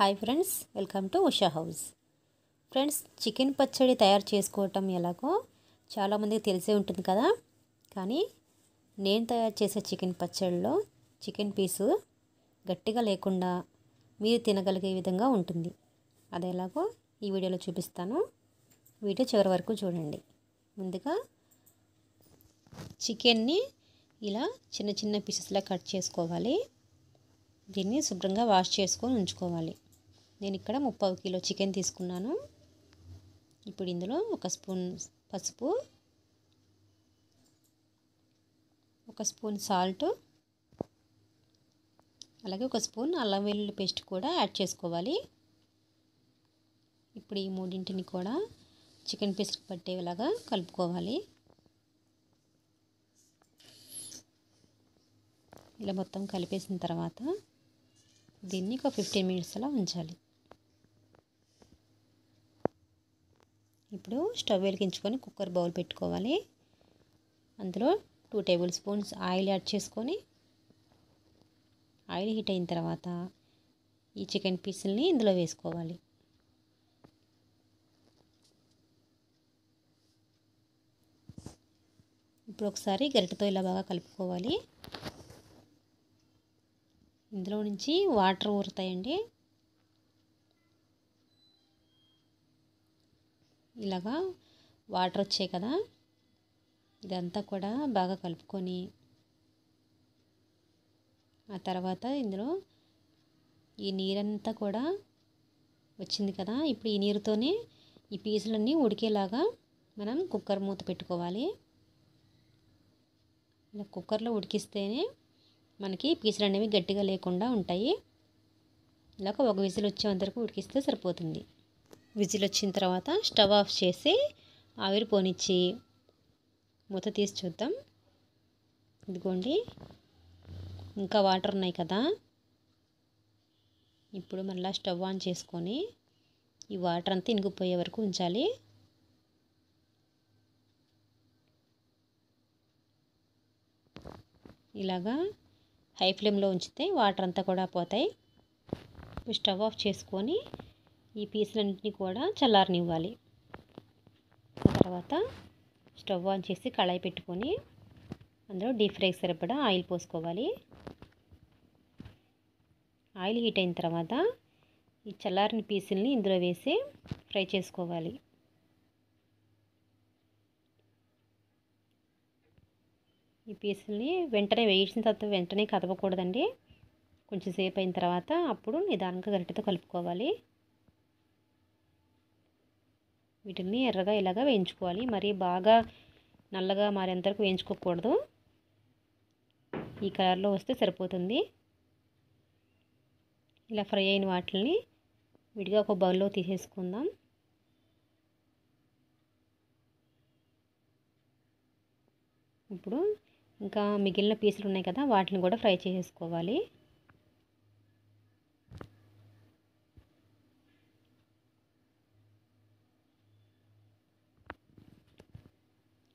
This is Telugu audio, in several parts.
hi friends welcome to Usha house friends chicken పచ్చడి తయారు చేసుకోవటం ఎలాగో చాలామందికి తెలిసే ఉంటుంది కదా కానీ నేను తయారు చేసే చికెన్ పచ్చడిలో చికెన్ పీసు గట్టిగా లేకుండా మీరు తినగలిగే విధంగా ఉంటుంది అది ఎలాగో ఈ వీడియోలో చూపిస్తాను వీడియో చివరి వరకు చూడండి ముందుగా చికెన్ని ఇలా చిన్న చిన్న పీసెస్లా కట్ చేసుకోవాలి దీన్ని శుభ్రంగా వాష్ చేసుకొని ఉంచుకోవాలి నేను ఇక్కడ ముప్పై కిలో చికెన్ తీసుకున్నాను ఇప్పుడు ఇందులో ఒక స్పూన్ పసుపు ఒక స్పూన్ సాల్ట్ అలాగే ఒక స్పూన్ అల్లం వెల్లుల్లి పేస్ట్ కూడా యాడ్ చేసుకోవాలి ఇప్పుడు ఈ మూడింటిని కూడా చికెన్ పేస్ట్కి పట్టేలాగా కలుపుకోవాలి ఇలా మొత్తం కలిపేసిన తర్వాత దీన్ని ఒక ఫిఫ్టీన్ మినిట్స్ అలా ఉంచాలి ఇప్పుడు స్టవ్ వెలిగించుకొని కుక్కర్ బౌల్ పెట్టుకోవాలి అందులో two tablespoons oil add చేసుకొని ఆయిల్ హీట్ అయిన తర్వాత ఈ చికెన్ పీసుల్ని ఇందులో వేసుకోవాలి ఇప్పుడు ఒకసారి గరిటతో ఇలా బాగా కలుపుకోవాలి ఇందులో నుంచి వాటర్ ఊరుతాయండి ఇలాగా వాటర్ వచ్చాయి కదా ఇదంతా కూడా బాగా కలుపుకొని ఆ తర్వాత ఇందులో ఈ నీరంతా కూడా వచ్చింది కదా ఇప్పుడు ఈ నీరుతోనే ఈ పీసులన్నీ ఉడికేలాగా మనం కుక్కర్ మూత పెట్టుకోవాలి ఇలా కుక్కర్లో ఉడికిస్తేనే మనకి పీసులు అనేవి గట్టిగా లేకుండా ఉంటాయి ఇలాగ ఒక విసిల్ వచ్చేంతరకు ఉడికిస్తే సరిపోతుంది విజిల్ వచ్చిన తర్వాత స్టవ్ ఆఫ్ చేసి పోనిచ్చి మూత తీసి చూద్దాం ఇదిగోండి ఇంకా వాటర్ ఉన్నాయి కదా ఇప్పుడు మళ్ళీ స్టవ్ ఆన్ చేసుకొని ఈ వాటర్ అంతా ఇనిగిపోయే వరకు ఉంచాలి ఇలాగా హై ఫ్లేమ్లో ఉంచితే వాటర్ అంతా కూడా పోతాయి స్టవ్ ఆఫ్ చేసుకొని ఈ పీసులన్నింటినీ కూడా చల్లారనివ్వాలి తర్వాత స్టవ్ ఆన్ చేసి కళాయి పెట్టుకొని అందులో డీప్ ఫ్రై సరిపడా ఆయిల్ పోసుకోవాలి ఆయిల్ హీట్ అయిన తర్వాత ఈ చల్లారిన పీసుల్ని ఇందులో వేసి ఫ్రై చేసుకోవాలి ఈ పీసుల్ని వెంటనే వేయించిన తర్వాత వెంటనే కదవకూడదండి కొంచెం సేపు అయిన తర్వాత అప్పుడు నిదానంగా గరిటెతో కలుపుకోవాలి వీటిని ఎర్రగా ఇలాగ వేయించుకోవాలి మరి బాగా నల్లగా మారేంతవరకు వేయించుకోకూడదు ఈ కలర్లో వస్తే సరిపోతుంది ఇలా ఫ్రై అయిన వాటిని విడిగా ఒక బౌల్లో తీసేసుకుందాం ఇప్పుడు ఇంకా మిగిలిన పీసులు ఉన్నాయి కదా వాటిని కూడా ఫ్రై చేసేసుకోవాలి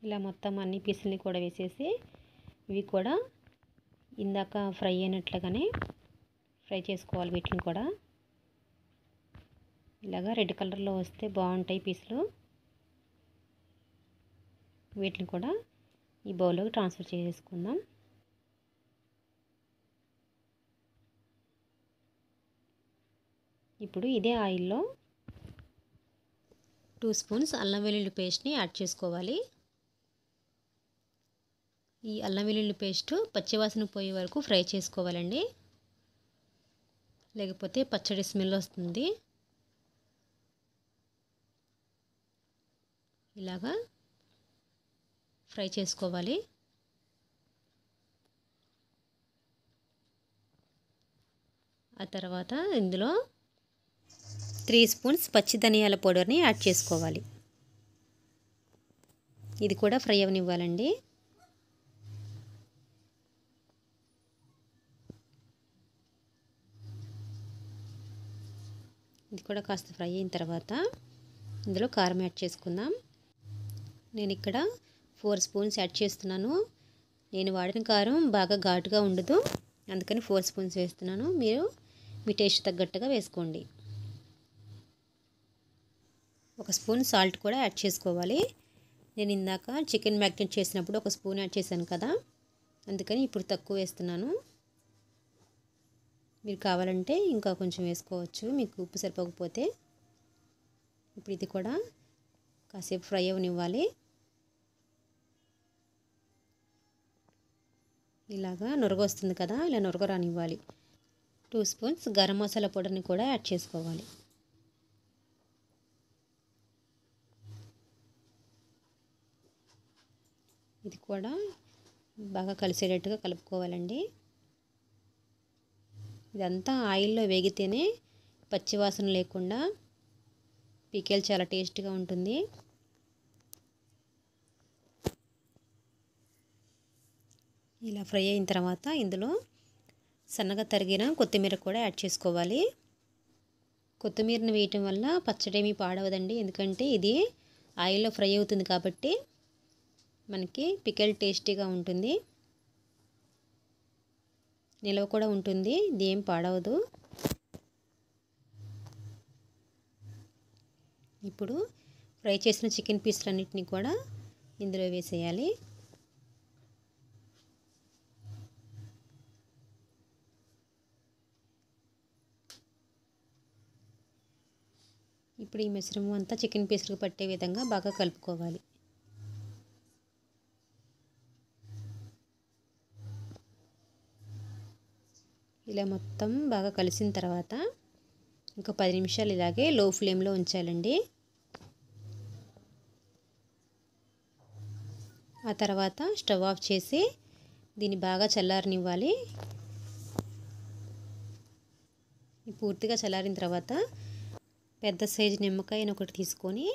ఇలా మొత్తం అన్ని పీసుల్ని కూడా వేసేసి ఇవి కూడా ఇందాక ఫ్రై అయినట్లుగానే ఫ్రై చేసుకోవాలి వీటిని కూడా ఇలాగా రెడ్ కలర్లో వస్తే బాగుంటాయి పీసులు వీటిని కూడా ఈ బౌల్లోకి ట్రాన్స్ఫర్ చేసేసుకుందాం ఇప్పుడు ఇదే ఆయిల్లో టూ స్పూన్స్ అల్లం వెల్లుల్లి పేస్ట్ని యాడ్ చేసుకోవాలి ఈ అల్లం వెల్లుల్లి పేస్ట్ పచ్చివాసన పోయే వరకు ఫ్రై చేసుకోవాలండి లేకపోతే పచ్చడి స్మెల్ వస్తుంది ఇలాగా ఫ్రై చేసుకోవాలి ఆ తర్వాత ఇందులో త్రీ స్పూన్స్ పచ్చి ధనియాల పౌడర్ని యాడ్ చేసుకోవాలి ఇది కూడా ఫ్రై అవనివ్వాలండి ఇది కూడా కాస్త ఫ్రై అయిన తర్వాత ఇందులో కారం యాడ్ చేసుకుందాం నేను ఇక్కడ ఫోర్ స్పూన్స్ యాడ్ చేస్తున్నాను నేను వాడిన కారం బాగా ఘాటుగా ఉండదు అందుకని ఫోర్ స్పూన్స్ వేస్తున్నాను మీరు మీ టేస్ట్ తగ్గట్టుగా వేసుకోండి ఒక స్పూన్ సాల్ట్ కూడా యాడ్ చేసుకోవాలి నేను ఇందాక చికెన్ మ్యాగ్నెట్ చేసినప్పుడు ఒక స్పూన్ యాడ్ చేశాను కదా అందుకని ఇప్పుడు తక్కువ వేస్తున్నాను మీరు కావాలంటే ఇంకా కొంచెం వేసుకోవచ్చు మీకు ఉప్పు సరిపోకపోతే ఇప్పుడు ఇది కూడా కాసేపు ఫ్రై అవనివ్వాలి ఇలాగా నొరగ వస్తుంది కదా ఇలా నొరగ రానివ్వాలి టూ స్పూన్స్ గరం మసాలా పౌడర్ని కూడా యాడ్ చేసుకోవాలి ఇది కూడా బాగా కలిసేటట్టుగా కలుపుకోవాలండి ఇదంతా ఆయిల్లో వేగితేనే పచ్చివాసన లేకుండా పికేలు చాలా టేస్ట్గా ఉంటుంది ఇలా ఫ్రై అయిన తర్వాత ఇందులో సన్నగా తరిగిన కొత్తిమీర కూడా యాడ్ చేసుకోవాలి కొత్తిమీరను వేయటం వల్ల పచ్చడేమీ పాడవదండి ఎందుకంటే ఇది ఆయిల్లో ఫ్రై అవుతుంది కాబట్టి మనకి పికెల్ టేస్టీగా ఉంటుంది నిలవ కూడా ఉంటుంది ఇది ఏం పాడవదు ఇప్పుడు ఫ్రై చేసిన చికెన్ అన్నింటినీ కూడా ఇందులో వేసేయాలి ఇప్పుడు ఈ మిశ్రమం అంతా చికెన్ పీసులకు పట్టే విధంగా బాగా కలుపుకోవాలి ఇలా మొత్తం బాగా కలిసిన తర్వాత ఇంకా పది నిమిషాలు ఇలాగే లో ఫ్లేమ్లో ఉంచాలండి ఆ తర్వాత స్టవ్ ఆఫ్ చేసి దీన్ని బాగా చల్లారనివ్వాలి పూర్తిగా చల్లారిన తర్వాత పెద్ద సైజు నిమ్మకాయని ఒకటి తీసుకొని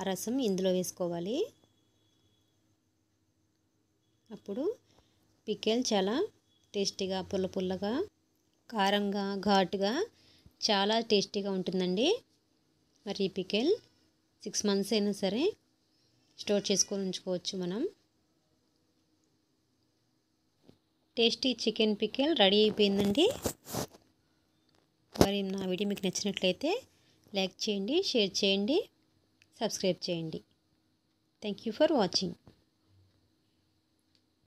ఆ రసం ఇందులో వేసుకోవాలి అప్పుడు పికెల్ చాలా టేస్టీగా పుల్ల పుల్లగా కారంగా ఘాటుగా చాలా టేస్టీగా ఉంటుందండి మరి ఈ పికెల్ సిక్స్ మంత్స్ అయినా సరే స్టోర్ చేసుకొని ఉంచుకోవచ్చు మనం టేస్టీ చికెన్ పికెల్ రెడీ అయిపోయిందండి మరి నా వీడియో మీకు నచ్చినట్లయితే లైక్ చేయండి షేర్ చేయండి సబ్స్క్రైబ్ చేయండి థ్యాంక్ ఫర్ వాచింగ్